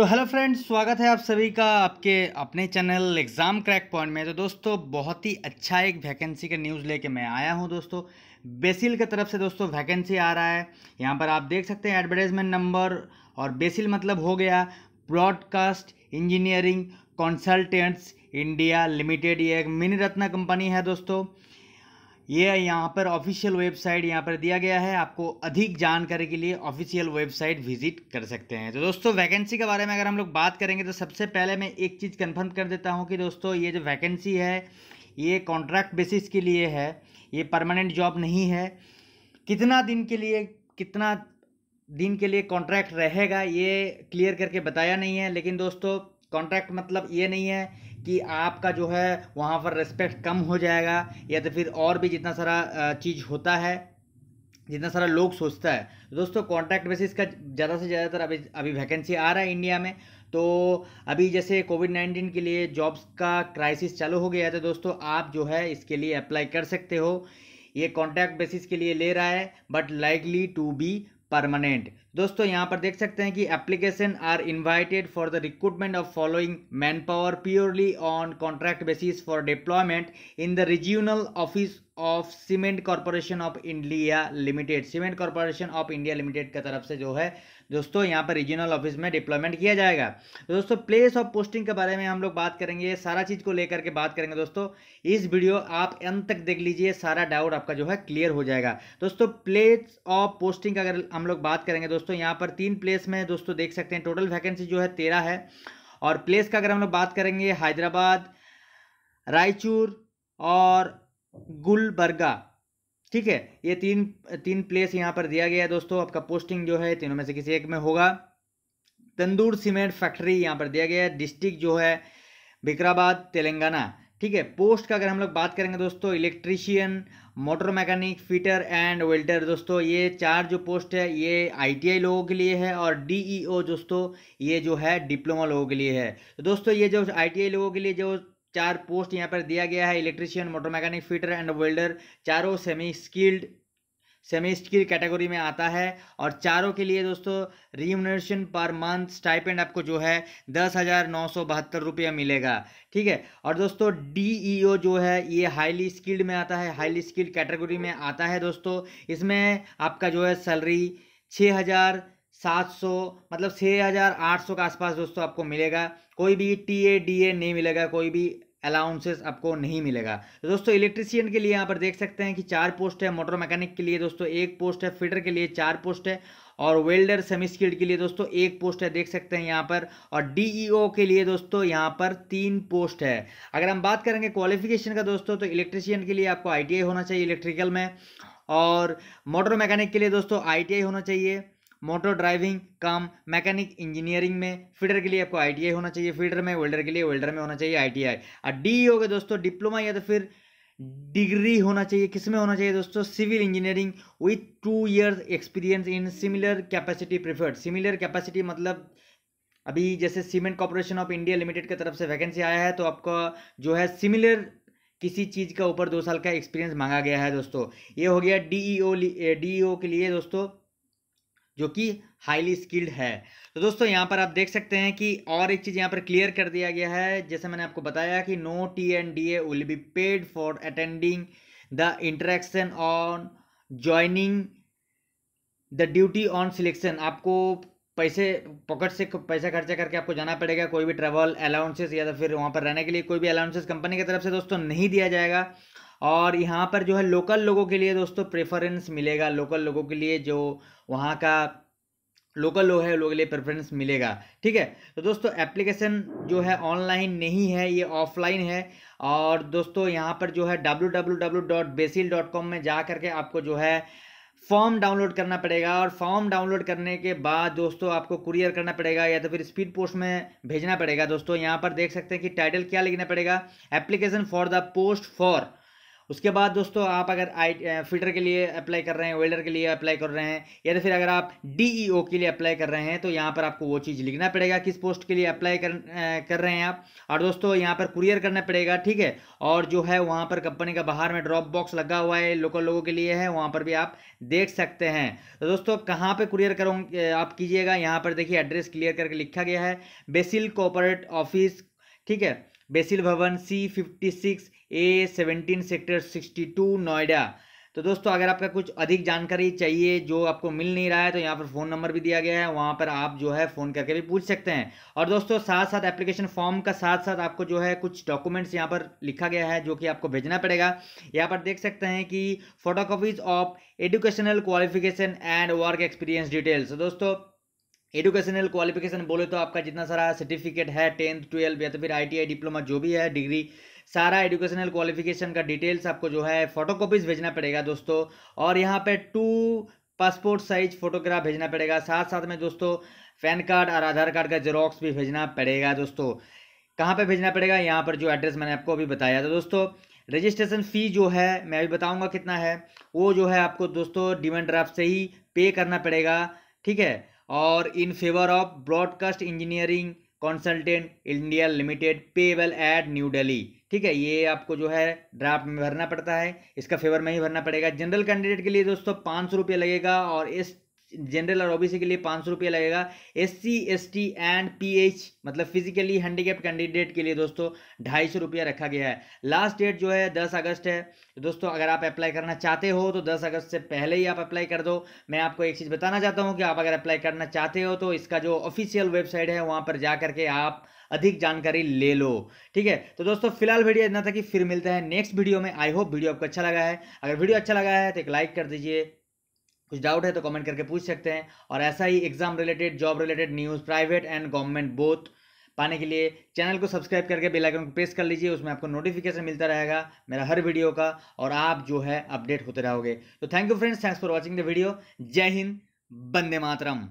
तो hello friends स्वागत है आप सभी का आपके अपने चैनल एग्ज़ाम क्रैक पॉइंट में तो दोस्तों बहुत ही अच्छा एक वैकेंसी का न्यूज़ लेके मैं आया हूं दोस्तों बेसिल की तरफ से दोस्तों वैकेंसी आ रहा है यहां पर आप देख सकते हैं एडवर्टाइजमेंट नंबर और बेसिल मतलब हो गया broadcast engineering consultants India limited ये एक मिनी रत्ना कंपनी है दोस्तों ये यह यहाँ पर ऑफिशियल वेबसाइट यहाँ पर दिया गया है आपको अधिक जानकारी के लिए ऑफिशियल वेबसाइट विजिट कर सकते हैं तो दोस्तों वैकेंसी के बारे में अगर हम लोग बात करेंगे तो सबसे पहले मैं एक चीज़ कंफर्म कर देता हूँ कि दोस्तों ये जो वैकेंसी है ये कॉन्ट्रैक्ट बेसिस के लिए है ये परमानेंट जॉब नहीं है कितना दिन के लिए कितना दिन के लिए कॉन्ट्रैक्ट रहेगा ये क्लियर करके बताया नहीं है लेकिन दोस्तों कॉन्ट्रैक्ट मतलब ये नहीं है कि आपका जो है वहाँ पर रिस्पेक्ट कम हो जाएगा या तो फिर और भी जितना सारा चीज़ होता है जितना सारा लोग सोचता है तो दोस्तों कॉन्ट्रैक्ट बेसिस का ज़्यादा से ज़्यादातर अभी अभी वैकेंसी आ रहा है इंडिया में तो अभी जैसे कोविड नाइन्टीन के लिए जॉब्स का क्राइसिस चालू हो गया है तो दोस्तों आप जो है इसके लिए अप्लाई कर सकते हो ये कॉन्ट्रैक्ट बेसिस के लिए ले रहा है but likely to be permanent दोस्तों यहाँ पर देख सकते हैं कि application are invited for the recruitment of following man power purely on contract basis for deployment in the regional office of cement corporation of India limited cement corporation of India limited की तरफ से जो है दोस्तों यहाँ पर regional office में deployment किया जाएगा तो दोस्तों प्लेस ऑफ पोस्टिंग के बारे में हम लोग बात करेंगे सारा चीज़ को लेकर के बात करेंगे दोस्तों इस वीडियो आप अंत तक देख लीजिए सारा डाउट आपका जो है क्लियर हो जाएगा दोस्तों प्लेस ऑफ पोस्टिंग अगर हम लोग बात करेंगे दोस्तों यहाँ पर तीन प्लेस में दोस्तों देख सकते हैं टोटल वैकेंसी जो है तेरह है और प्लेस का अगर हम लोग बात करेंगे हैदराबाद रायचूर और गुलबर्गा ठीक है ये तीन तीन प्लेस यहाँ पर दिया गया है दोस्तों आपका पोस्टिंग जो है तीनों में से किसी एक में होगा तंदूर सीमेंट फैक्ट्री यहाँ पर दिया गया है डिस्ट्रिक्ट जो है बिक्राबाद तेलंगाना ठीक है पोस्ट का अगर हम लोग बात करेंगे दोस्तों electrician motor mechanic fitter and welder दोस्तों ये चार जो पोस्ट है ये आईटीआई लोगों के लिए है और डीईओ e दोस्तों ये जो है डिप्लोमा लोगों के लिए है तो दोस्तों ये जो आईटीआई लोगों के लिए जो चार पोस्ट यहाँ पर दिया गया है electrician motor mechanic fitter and welder चारों semi skilled semi skill category में आता है और चारों के लिए दोस्तों रिम्यूनरेशन पर मंथ स्टाइपेंड आपको जो है दस हज़ार नौ सौ बहत्तर रुपया मिलेगा ठीक है और दोस्तों डीईओ e जो है ये हाईली स्किल्ड में आता है हाईली स्किल्ड कैटेगरी में आता है दोस्तों इसमें आपका जो है सैलरी छः हज़ार सात सौ मतलब छः हज़ार आठ सौ के आसपास दोस्तों आपको मिलेगा कोई भी टी ए डी ए नहीं मिलेगा कोई भी अलाउंसेस आपको नहीं मिलेगा तो दोस्तों इलेक्ट्रिसियन के लिए यहाँ पर देख सकते हैं कि चार पोस्ट है मोटर मैकेनिक के लिए दोस्तों एक पोस्ट है फिटर के लिए चार पोस्ट है और वेल्डर सेमी स्किल्ड के लिए दोस्तों एक पोस्ट है देख सकते हैं यहाँ पर और डीईओ के लिए दोस्तों यहाँ पर तीन पोस्ट है अगर हम बात करेंगे क्वालिफिकेशन का दोस्तों तो इलेक्ट्रीशियन के लिए आपको आई होना चाहिए इलेक्ट्रिकल में और मोटर मैकेनिक के लिए दोस्तों आई होना चाहिए motor driving cum mechanic engineering में फीडर के लिए आपको आई होना चाहिए फीडर में वेल्डर के लिए वेल्डर में होना चाहिए आई और डी हो गया दोस्तों डिप्लोमा या तो फिर डिग्री होना चाहिए किस में होना चाहिए दोस्तों civil engineering with two years experience in similar capacity preferred similar capacity मतलब अभी जैसे cement corporation of India limited की तरफ से वैकेंसी आया है तो आपका जो है सिमिलर किसी चीज़ का ऊपर दो साल का एक्सपीरियंस मांगा गया है दोस्तों ये हो गया डी डी ओ के लिए दोस्तों जो कि हाईली स्किल्ड है तो दोस्तों यहाँ पर आप देख सकते हैं कि और एक चीज़ यहाँ पर क्लियर कर दिया गया है जैसे मैंने आपको बताया कि no T and D A will be paid for attending the interaction on joining the duty on selection आपको पैसे पॉकेट से पैसा खर्चा करके आपको जाना पड़ेगा कोई भी ट्रेवल अलाउंसेस या तो फिर वहाँ पर रहने के लिए कोई भी अलाउंसेस कंपनी की तरफ से दोस्तों नहीं दिया जाएगा और यहाँ पर जो है लोकल लोगों के लिए दोस्तों प्रेफरेंस मिलेगा लोकल लोगों के लिए जो वहाँ का लोकल लोग है लोगों के लिए प्रेफरेंस मिलेगा ठीक है तो दोस्तों एप्लीकेशन जो है ऑनलाइन नहीं है ये ऑफलाइन है और दोस्तों यहाँ पर जो है डब्ल्यू में जा करके आपको जो है फॉर्म डाउनलोड करना पड़ेगा और फॉर्म डाउनलोड करने के बाद दोस्तों आपको कुरियर करना पड़ेगा या तो फिर स्पीड पोस्ट में भेजना पड़ेगा दोस्तों यहाँ पर देख सकते हैं कि टाइटल क्या लिखना पड़ेगा application for the post for उसके बाद दोस्तों आप अगर आई फिल्टर के लिए अप्लाई कर रहे हैं वेल्डर के लिए अप्लाई कर रहे हैं या फिर अगर आप डी e के लिए अप्लाई कर रहे हैं तो यहाँ पर आपको वो चीज़ लिखना पड़ेगा किस पोस्ट के लिए अप्लाई कर कर रहे हैं आप और दोस्तों यहाँ पर कुरियर करना पड़ेगा ठीक है और जो है वहाँ पर कंपनी का बाहर में ड्रॉप बॉक्स लगा हुआ है लोकल लोगों के लिए है वहाँ पर भी आप देख सकते हैं तो दोस्तों कहाँ पर कुरियर करो आप कीजिएगा यहाँ पर देखिए एड्रेस क्लियर करके लिखा गया है बेसिल कॉपोरेट ऑफिस ठीक है BECIL Bhawan C fifty six A seventeen sector sixty two Noida तो दोस्तों अगर आपका कुछ अधिक जानकारी चाहिए जो आपको मिल नहीं रहा है तो यहाँ पर फ़ोन नंबर भी दिया गया है वहाँ पर आप जो है फ़ोन करके भी पूछ सकते हैं और दोस्तों साथ साथ एप्लीकेशन फॉर्म का साथ साथ आपको जो है कुछ डॉक्यूमेंट्स यहाँ पर लिखा गया है जो कि आपको भेजना पड़ेगा यहाँ पर देख सकते हैं कि photo of educational qualification and work experience details दोस्तों एजुकेशनल क्वालिफिकेशन बोले तो आपका जितना सारा सर्टिफिकेट है टेंथ ट्वेल्थ या तो फिर आई डिप्लोमा जो भी है डिग्री सारा एजुकेशनल क्वालिफिकेशन का डिटेल्स आपको जो है फोटोकॉपीज भेजना पड़ेगा दोस्तों और यहाँ पे टू पासपोर्ट साइज फोटोग्राफ भेजना पड़ेगा साथ साथ में दोस्तों पैन कार्ड और आधार कार्ड का जेरोक्स भी भेजना पड़ेगा दोस्तों कहाँ पे भेजना पड़ेगा यहाँ पर जो एड्रेस मैंने आपको अभी बताया था दोस्तों रजिस्ट्रेशन फ़ी जो है मैं अभी बताऊँगा कितना है वो जो है आपको दोस्तों डिमांड ड्राफ्ट से ही पे करना पड़ेगा ठीक है और in favour of broadcast engineering consultant India limited payable at New Delhi ठीक है ये आपको जो है ड्राफ्ट में भरना पड़ता है इसका फेवर में ही भरना पड़ेगा जनरल कैंडिडेट के लिए दोस्तों पाँच सौ रुपये लगेगा और एस जनरल और ओबीसी के लिए पाँच सौ रुपये लगेगा S C S T and P H मतलब फिजिकली हैंडीकेप कैंडिडेट के लिए दोस्तों ढाई सौ रुपया रखा गया है लास्ट डेट जो है दस अगस्त है तो दोस्तों अगर आप अप्लाई करना चाहते हो तो दस अगस्त से पहले ही आप अप्लाई कर दो मैं आपको एक चीज़ बताना चाहता हूँ कि आप अगर अप्लाई करना चाहते हो तो इसका जो ऑफिशियल वेबसाइट है वहाँ पर जा करके आप अधिक जानकारी ले लो ठीक है तो दोस्तों फिलहाल वीडियो इतना था कि फिर मिलता है नेक्स्ट वीडियो में आई होप वीडियो आपको अच्छा लगा है अगर वीडियो अच्छा लगा है तो एक लाइक कर दीजिए कुछ डाउट है तो कमेंट करके पूछ सकते हैं और ऐसा ही exam related job related news private and government both पाने के लिए चैनल को सब्सक्राइब करके बेल आइकन को प्रेस कर लीजिए उसमें आपको नोटिफिकेशन मिलता रहेगा मेरा हर वीडियो का और आप जो है अपडेट होते रहोगे तो thank you friends thanks for watching the video जय हिंद बंदे मातरम